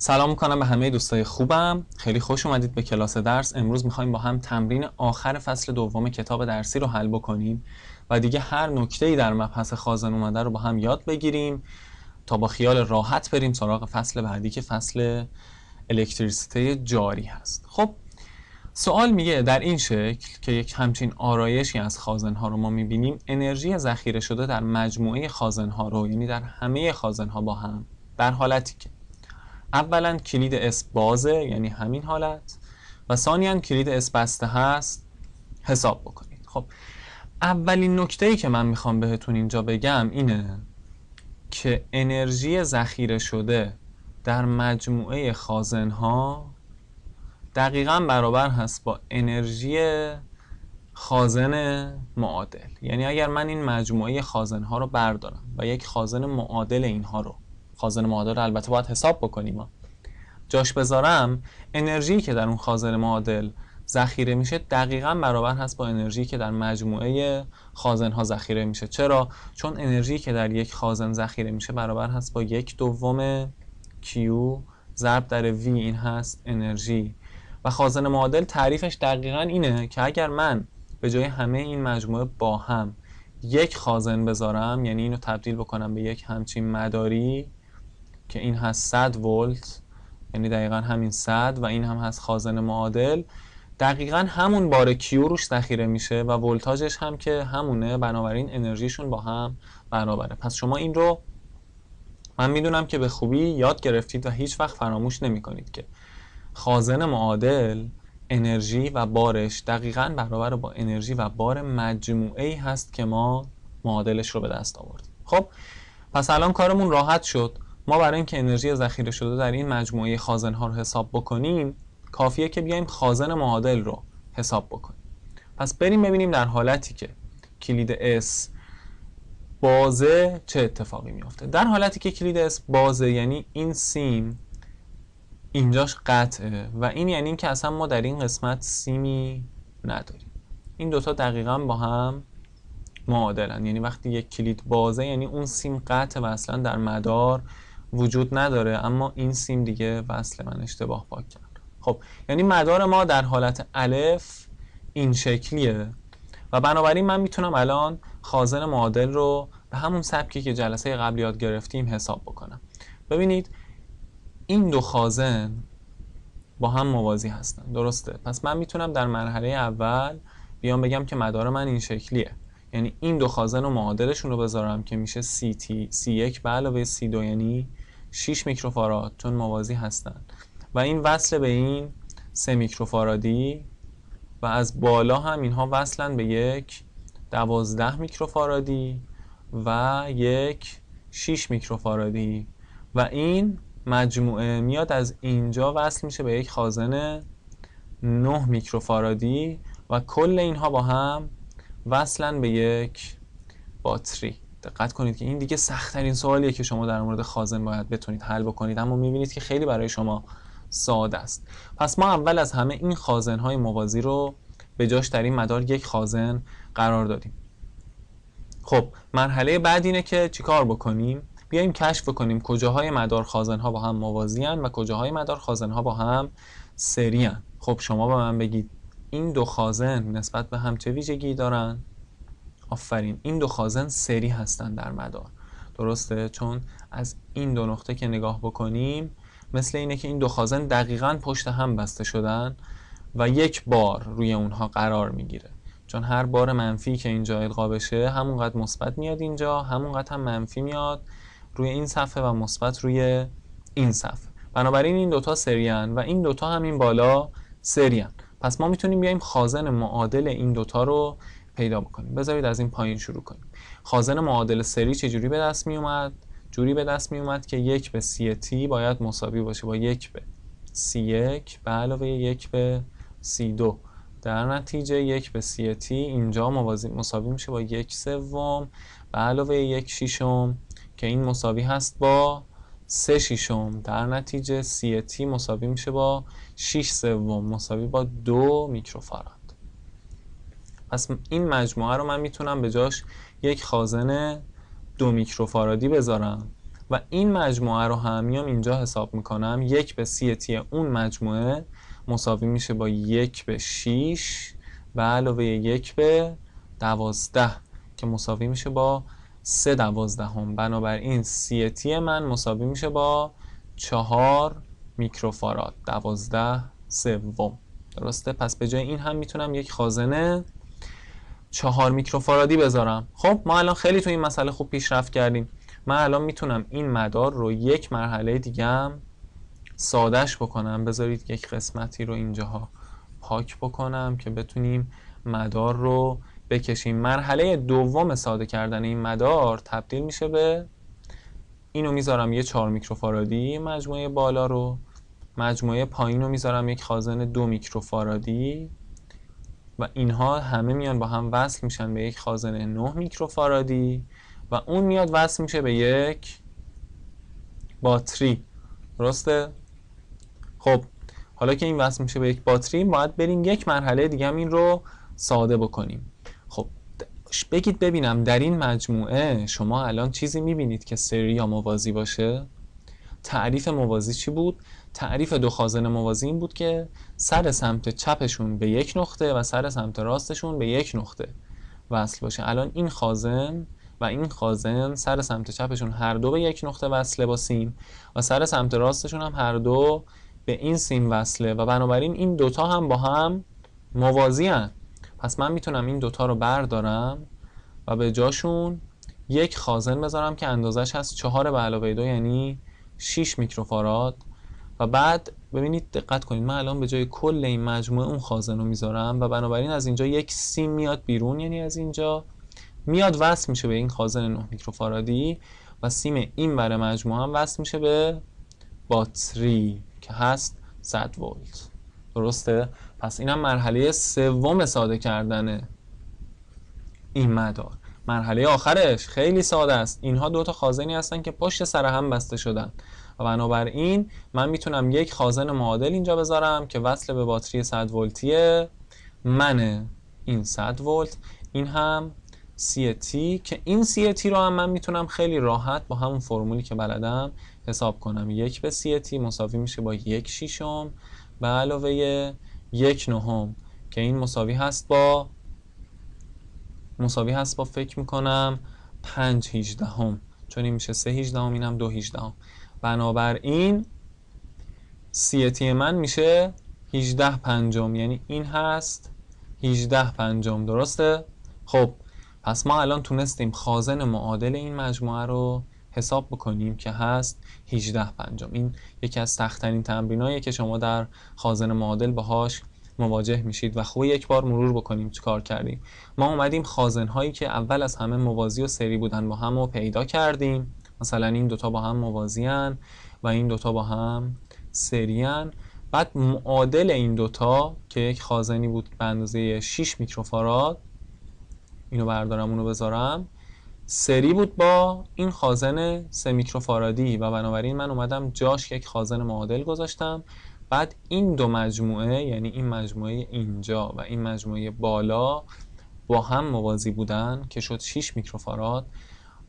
سلام میکنم به همه دوستای خوبم خیلی خوش اومدید به کلاس درس امروز میخوایم با هم تمرین آخر فصل دوم کتاب درسی رو حل بکنیم و دیگه هر نکته در مبحث خازن اومده رو با هم یاد بگیریم تا با خیال راحت بریم سراغ فصل بعدی که فصل الکتریسیته جاری هست خب سوال میگه در این شکل که یک همچین آرایشی از خازن ها رو ما میبینیم انرژی ذخیره شده در مجموعه خازن ها رو یعنی در همه خازن ها با هم در حالتی که اولا کلید اس بازه یعنی همین حالت و ثانیا کلید اس بسته هست حساب بکنید خب اولین نکته ای که من میخوام بهتون اینجا بگم اینه که انرژی ذخیره شده در مجموعه خازن ها دقیقا برابر هست با انرژی خازن معادل یعنی اگر من این مجموعه خازن ها رو بردارم و یک خازن معادل اینها رو خازن معادل رو البته باید حساب بکنیم جاش بذارم انرژی که در اون خازن معادل ذخیره میشه دقیقا برابر هست با انرژی که در مجموعه خازن ها ذخیره میشه چرا چون انرژی که در یک خازن ذخیره میشه برابر هست با یک دوم Q ضرب در V این هست انرژی و خازن معادل تعریفش دقیقا اینه که اگر من به جای همه این مجموعه با هم یک خازن بذارم یعنی اینو تبدیل بکنم به یک همچین مداری که این هست 100 ولت یعنی دقیقا همین 100 و این هم هست خازن معادل دقیقا همون بار کیو روش ذخیره میشه و ولتاژش هم که همونه بنابراین انرژیشون با هم برابره پس شما این رو من میدونم که به خوبی یاد گرفتید و هیچ وقت فراموش نمی کنید که خازن معادل انرژی و بارش دقیقا برابر با انرژی و بار مجموعه ای هست که ما معادلش رو به دست آوردیم خب پس الان کارمون راحت شد ما برای اینکه انرژی ذخیره شده در این مجموعه خازن ها رو حساب بکنیم کافیه که بیایم خازن معادل رو حساب بکنیم پس بریم ببینیم در حالتی که کلید S بازه چه اتفاقی میافته در حالتی که کلید S بازه یعنی این سیم اینجاش قطعه و این یعنی که اصلا ما در این قسمت سیمی نداریم این دوتا دقیقا با هم معادلن یعنی وقتی یک کلید بازه یعنی اون سیم قطع و اصلا در مدار وجود نداره اما این سیم دیگه وصل من اشتباه پاک کرد خب یعنی مدار ما در حالت الف این شکلیه و بنابراین من میتونم الان خازن معادل رو به همون سبکی که جلسه قبل یاد گرفتیم حساب بکنم ببینید این دو خازن با هم موازی هستن درسته پس من میتونم در مرحله اول بیام بگم که مدار من این شکلیه یعنی این دو خازن و معادلشون رو بذارم که میشه سی تی سی یک به علاوه سی دو یعنی 6 میکروفاراد چون موازی هستن و این وصل به این سه میکروفارادی و از بالا هم اینها وصلن به یک دوازده میکروفارادی و یک 6 میکروفارادی و این مجموعه میاد از اینجا وصل میشه به یک خازن 9 میکروفارادی و کل اینها با هم وصلن به یک باتری دقت کنید که این دیگه سختترین سوالیه که شما در مورد خازن باید بتونید حل بکنید اما میبینید که خیلی برای شما ساده است پس ما اول از همه این خازن های موازی رو به جاش در این مدار یک خازن قرار دادیم خب مرحله بعد اینه که چیکار بکنیم بیایم کشف بکنیم کجاهای مدار خازن ها با هم موازی و کجاهای مدار خازن ها با هم سری هن. خب شما به من بگید این دو خازن نسبت به هم چه ویژگی دارن آفرین این دو خازن سری هستن در مدار درسته چون از این دو نقطه که نگاه بکنیم مثل اینه که این دو خازن دقیقا پشت هم بسته شدن و یک بار روی اونها قرار میگیره چون هر بار منفی که اینجا القا بشه همونقدر مثبت میاد اینجا همونقدر هم منفی میاد روی این صفحه و مثبت روی این صفحه بنابراین این دوتا سریان و این دوتا همین بالا سریان پس ما میتونیم بیایم خازن معادل این دوتا رو پیدا بکنیم بذارید از این پایین شروع کنیم خازن معادل سری چجوری به دست میومد جوری به دست میومد که یک به سی تی باید مساوی باشه با یک به سی یک به علاوه یک به سی دو در نتیجه یک به سی تی اینجا مساوی میشه با یک سوم به علاوه یک شیشم که این مساوی هست با سه شیشم در نتیجه سی تی مساوی میشه با 6 سوم مساوی با دو میکروفاراد پس این مجموعه رو من میتونم به جاش یک خازن دو میکروفارادی بذارم و این مجموعه رو هم میام اینجا حساب میکنم یک به سی تی اون مجموعه مساوی میشه با یک به 6 و علاوه یک به دوازده که مساوی میشه با 3 دوازدهم بنابراین سی تی من مساوی میشه با چهار میکروفاراد دوازده سوم درسته پس به جای این هم میتونم یک خازنه چهار میکروفارادی بذارم خب ما الان خیلی تو این مسئله خوب پیشرفت کردیم من الان میتونم این مدار رو یک مرحله دیگه هم سادش بکنم بذارید یک قسمتی رو اینجاها پاک بکنم که بتونیم مدار رو بکشیم مرحله دوم ساده کردن این مدار تبدیل میشه به اینو میذارم یه چهار میکروفارادی مجموعه بالا رو مجموعه پایین رو میذارم یک خازن دو میکروفارادی و اینها همه میان با هم وصل میشن به یک خازن 9 میکروفارادی و اون میاد وصل میشه به یک باتری درسته خب حالا که این وصل میشه به یک باتری باید بریم یک مرحله دیگه هم این رو ساده بکنیم بگید ببینم در این مجموعه شما الان چیزی میبینید که سری یا موازی باشه تعریف موازی چی بود؟ تعریف دو خازن موازی این بود که سر سمت چپشون به یک نقطه و سر سمت راستشون به یک نقطه وصل باشه الان این خازن و این خازن سر سمت چپشون هر دو به یک نقطه وصله با سیم و سر سمت راستشون هم هر دو به این سیم وصله و بنابراین این دوتا هم با هم موازی هن. پس من میتونم این دوتا رو بردارم و به جاشون یک خازن بذارم که اندازش هست چهار به علاوه دو یعنی 6 میکروفاراد و بعد ببینید دقت کنید من الان به جای کل این مجموعه اون خازن رو میذارم و بنابراین از اینجا یک سیم میاد بیرون یعنی از اینجا میاد وصل میشه به این خازن 9 میکروفارادی و سیم این بره مجموعه هم وصل میشه به باتری که هست 100 ولت درسته پس اینم مرحله سوم ساده کردن این مدار مرحله آخرش خیلی ساده است اینها دو تا خازنی هستن که پشت سر هم بسته شدن و بنابراین من میتونم یک خازن معادل اینجا بذارم که وصل به باتری 100 ولتیه منه این 100 ولت این هم سی تی که این سی تی رو هم من میتونم خیلی راحت با همون فرمولی که بلدم حساب کنم یک به سی تی مساوی میشه با یک شیشم به علاوه یک نهم که این مساوی هست با مساوی هست با فکر میکنم 5 هم چون این میشه سه هیجدهم اینم دو هیجدهم بنابراین سیتی من میشه 18 پنجم یعنی این هست 18 پنجم درسته؟ خب پس ما الان تونستیم خازن معادل این مجموعه رو حساب بکنیم که هست 18 پنجم این یکی از سختترین تمرینایی که شما در خازن معادل باهاش مواجه میشید و خوب یک بار مرور بکنیم چه کار کردیم ما اومدیم خازن هایی که اول از همه موازی و سری بودن با هم رو پیدا کردیم مثلا این دوتا با هم موازیان و این دوتا با هم سریان بعد معادل این دوتا که یک خازنی بود به اندازه 6 میکروفاراد اینو بردارم اونو بذارم سری بود با این خازن سه میکروفارادی و بنابراین من اومدم جاش یک خازن معادل گذاشتم بعد این دو مجموعه یعنی این مجموعه اینجا و این مجموعه بالا با هم موازی بودن که شد 6 میکروفاراد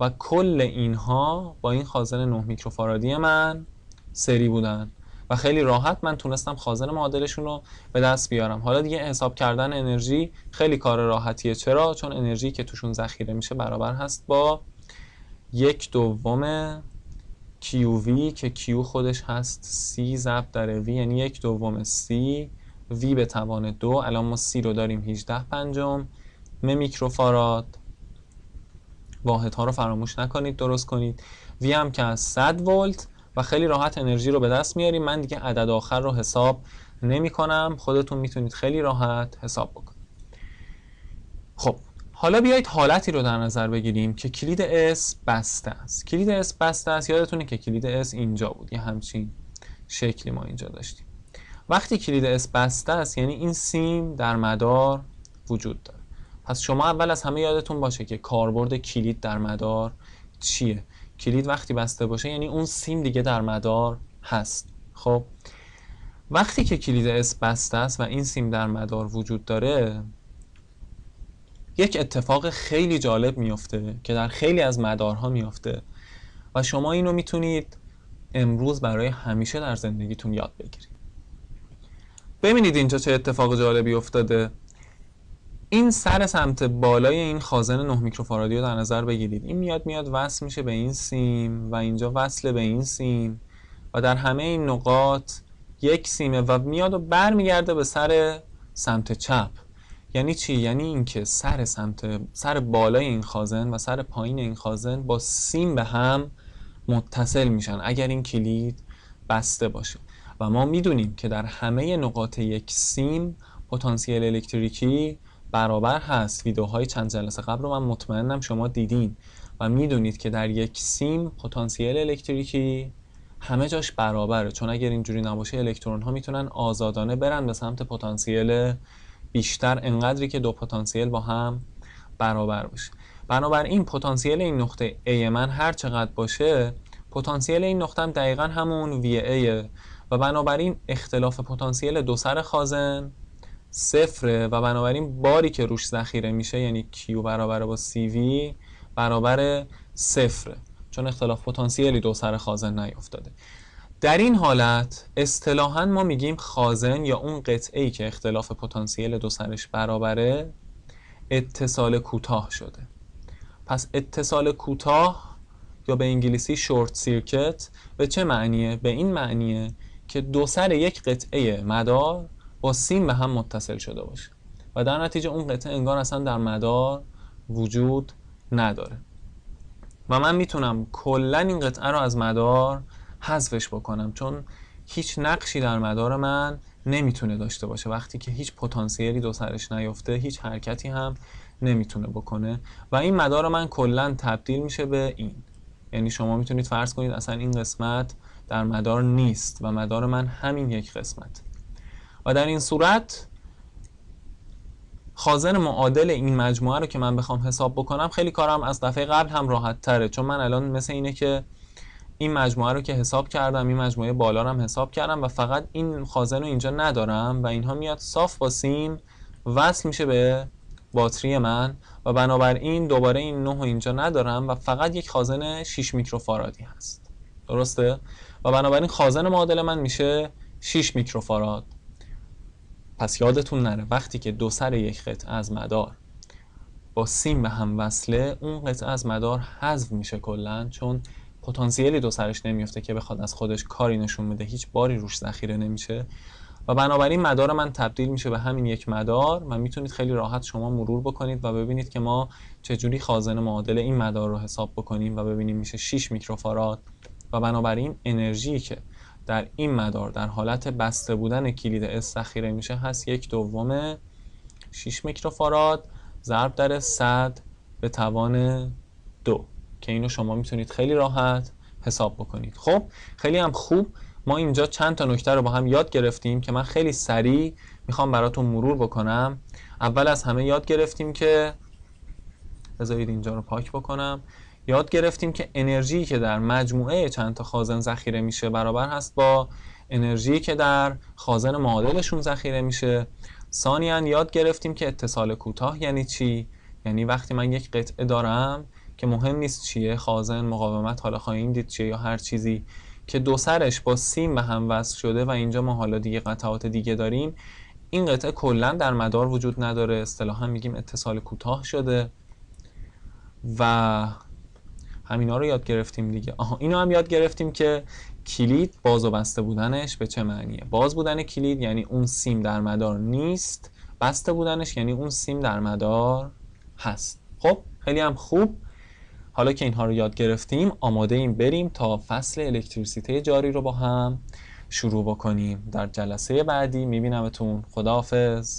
و کل اینها با این خازن 9 میکروفارادی من سری بودن و خیلی راحت من تونستم خازن معادلشون رو به دست بیارم حالا دیگه حساب کردن انرژی خیلی کار راحتیه چرا چون انرژی که توشون ذخیره میشه برابر هست با یک دوم QV که کیو خودش هست سی ضرب در V یعنی یک دوم سی وی به توان دو الان ما سی رو داریم 18 پنجم م میکروفاراد واحد ها رو فراموش نکنید درست کنید V هم که از 100 ولت و خیلی راحت انرژی رو به دست میاریم من دیگه عدد آخر رو حساب نمی کنم خودتون میتونید خیلی راحت حساب بکنید خب حالا بیایید حالتی رو در نظر بگیریم که کلید S بسته است کلید S بسته است یادتونه که کلید S اینجا بود یه همچین شکلی ما اینجا داشتیم وقتی کلید S بسته است یعنی این سیم در مدار وجود داره پس شما اول از همه یادتون باشه که کاربرد کلید در مدار چیه کلید وقتی بسته باشه یعنی اون سیم دیگه در مدار هست خب وقتی که کلید اس بسته است و این سیم در مدار وجود داره یک اتفاق خیلی جالب میفته که در خیلی از مدارها میفته و شما اینو میتونید امروز برای همیشه در زندگیتون یاد بگیرید ببینید اینجا چه اتفاق جالبی افتاده این سر سمت بالای این خازن 9 میکروفارادی رو در نظر بگیرید این میاد میاد وصل میشه به این سیم و اینجا وصل به این سیم و در همه این نقاط یک سیمه و میاد و برمیگرده به سر سمت چپ یعنی چی یعنی اینکه سر سمت سر بالای این خازن و سر پایین این خازن با سیم به هم متصل میشن اگر این کلید بسته باشه و ما میدونیم که در همه نقاط یک سیم پتانسیل الکتریکی برابر هست ویدیوهای چند جلسه قبل رو من مطمئنم شما دیدین و میدونید که در یک سیم پتانسیل الکتریکی همه جاش برابره چون اگر اینجوری نباشه الکترون ها میتونن آزادانه برن به سمت پتانسیل بیشتر انقدری که دو پتانسیل با هم برابر باشه بنابراین پتانسیل این نقطه A من هر چقدر باشه پتانسیل این نقطه هم دقیقا همون VA و بنابراین اختلاف پتانسیل دو سر خازن صفره و بنابراین باری که روش ذخیره میشه یعنی کیو برابر با CV برابر صفره چون اختلاف پتانسیلی دو سر خازن نیافتاده در این حالت اصطلاحا ما میگیم خازن یا اون قطعه ای که اختلاف پتانسیل دو سرش برابره اتصال کوتاه شده پس اتصال کوتاه یا به انگلیسی شورت سیرکت به چه معنیه به این معنیه که دو سر یک قطعه مدار با سیم به هم متصل شده باشه و در نتیجه اون قطعه انگار اصلا در مدار وجود نداره و من میتونم کلا این قطعه رو از مدار حذفش بکنم چون هیچ نقشی در مدار من نمیتونه داشته باشه وقتی که هیچ پتانسیلی دو سرش نیفته هیچ حرکتی هم نمیتونه بکنه و این مدار من کلا تبدیل میشه به این یعنی شما میتونید فرض کنید اصلا این قسمت در مدار نیست و مدار من همین یک قسمت و در این صورت خازن معادل این مجموعه رو که من بخوام حساب بکنم خیلی کارم از دفعه قبل هم راحت تره چون من الان مثل اینه که این مجموعه رو که حساب کردم این مجموعه بالا رو هم حساب کردم و فقط این خازن رو اینجا ندارم و اینها میاد صاف با سیم وصل میشه به باتری من و بنابراین دوباره این نه اینجا ندارم و فقط یک خازن 6 میکروفارادی هست درسته؟ و بنابراین خازن معادل من میشه 6 میکروفاراد پس یادتون نره وقتی که دو سر یک قطعه از مدار با سیم به هم وصله اون قطعه از مدار حذف میشه کلا چون پتانسیلی دو سرش نمیفته که بخواد از خودش کاری نشون بده هیچ باری روش ذخیره نمیشه و بنابراین مدار من تبدیل میشه به همین یک مدار و میتونید خیلی راحت شما مرور بکنید و ببینید که ما چجوری خازن معادل این مدار رو حساب بکنیم و ببینیم میشه 6 میکروفاراد و بنابراین انرژی که در این مدار در حالت بسته بودن کلید S ذخیره میشه هست یک دوم 6 میکروفاراد ضرب در 100 به توان دو که اینو شما میتونید خیلی راحت حساب بکنید خب خیلی هم خوب ما اینجا چند تا نکته رو با هم یاد گرفتیم که من خیلی سریع میخوام براتون مرور بکنم اول از همه یاد گرفتیم که بذارید اینجا رو پاک بکنم یاد گرفتیم که انرژی که در مجموعه چند تا خازن ذخیره میشه برابر هست با انرژی که در خازن معادلشون ذخیره میشه ثانیاً یاد گرفتیم که اتصال کوتاه یعنی چی یعنی وقتی من یک قطعه دارم که مهم نیست چیه خازن مقاومت حالا خواهیم دید چیه یا هر چیزی که دو سرش با سیم به هم وصل شده و اینجا ما حالا دیگه قطعات دیگه داریم این قطعه کلا در مدار وجود نداره اصطلاحا میگیم اتصال کوتاه شده و همینا رو یاد گرفتیم دیگه آها اینو هم یاد گرفتیم که کلید باز و بسته بودنش به چه معنیه باز بودن کلید یعنی اون سیم در مدار نیست بسته بودنش یعنی اون سیم در مدار هست خب خیلی هم خوب حالا که اینها رو یاد گرفتیم آماده ایم بریم تا فصل الکتریسیته جاری رو با هم شروع بکنیم در جلسه بعدی میبینمتون خداحافظ